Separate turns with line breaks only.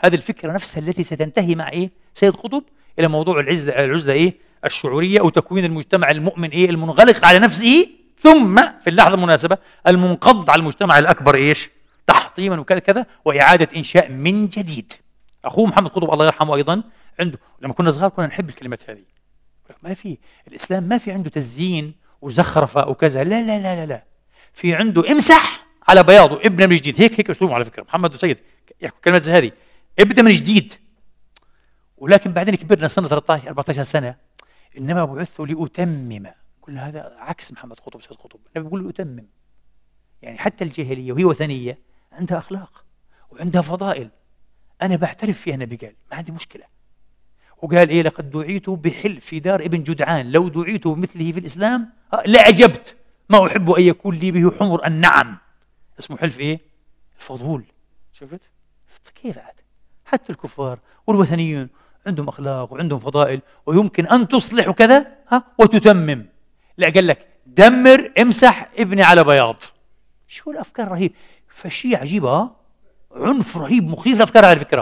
هذه الفكرة نفسها التي ستنتهي مع إيه؟ سيد قطب إلى موضوع العزلة العزلة إيه؟ الشعورية أو تكوين المجتمع المؤمن إيه؟ المنغلق على نفسه ثم في اللحظة المناسبة المنقض على المجتمع الأكبر إيش؟ تحطيما وكذا كذا وإعادة إنشاء من جديد أخوه محمد قطب الله يرحمه أيضا عنده لما كنا صغار كنا نحب الكلمات هذه ما في الإسلام ما في عنده تزيين وزخرفة وكذا لا لا لا لا لا في عنده امسح على بياضه ابن من جديد هيك هيك أسلوبه على فكرة محمد وسيد يحكوا كلمات زي هذه ابدا من جديد ولكن بعدين كبرنا سنه 13 14 سنه انما بعثت لاتمم قلنا هذا عكس محمد قطب سيد قطب النبي بيقول اتمم يعني حتى الجاهليه وهي وثنيه عندها اخلاق وعندها فضائل انا بعترف فيها النبي قال ما عندي مشكله وقال ايه لقد دعيت بحل في دار ابن جدعان لو دعيت بمثله في الاسلام آه، لاعجبت ما احب ان يكون لي به حمر النعم اسمه حلف ايه؟ الفضول
شفت؟ طيب كيف عاد؟
حتى الكفار والوثنيين عندهم أخلاق وعندهم فضائل ويمكن أن تصلح وكذا ها وتتمم لا قال لك دمر امسح ابني على بياض شو الأفكار رهيب فشي عجيبة عنف رهيب مخيف الأفكار على فكرة